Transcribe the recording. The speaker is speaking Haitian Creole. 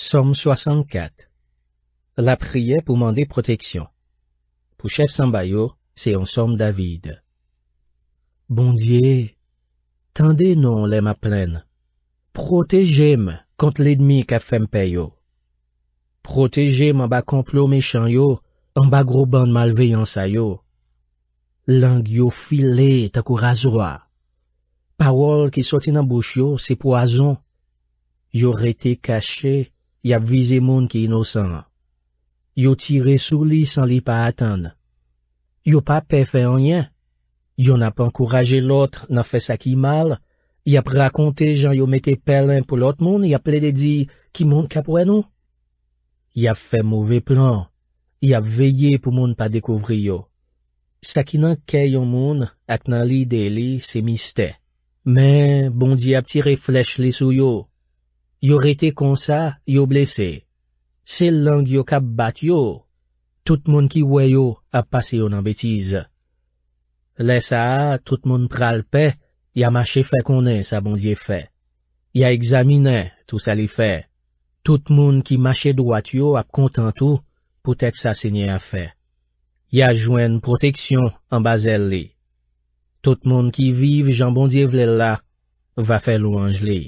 SOMM 64 LA PRIYE POU MANDE PROTEKSYON POU CHEF SOMBAYO, SE YON SOMM DAVID BONDIER TANDE NON LE MA PLEN PROTEJEM KONTE LE DMI KA FEMPEYO PROTEJEM AN BA KOMPLE O MECHANYO AN BA GROUBAN DE MALVEYANSAYO LANGYO FILE TAKOU RAZOA PAWOL KI SOTI NAN BOUCHYO SE POIZON YOR ETE KACHE Y ap vize moun ki inosan. Yo tire sou li san li pa atan. Yo pa pe fe anyen. Yo nap ankouraje lotre nan fe sa ki mal. Y ap rakonte jan yo mette pelen pou lot moun. Y ap le de di ki moun kapwen nou. Y ap fe mouve plan. Y ap veye pou moun pa dekouvri yo. Sa ki nan ke yon moun ak nan li de li se miste. Men, bon di ap tire flech li sou yo. Yo rete konsa, yo blese. Se lang yo kap bat yo, tout moun ki weyo ap pase yo nan betize. Le sa, tout moun pralpe, ya mache fe konen sa bondye fe. Ya examine tou sa li fe. Tout moun ki mache dwat yo ap kontan tou, potek sa se nye a fe. Ya jwen proteksyon an bazel li. Tout moun ki vive jan bondye vle la, va fe louanj li.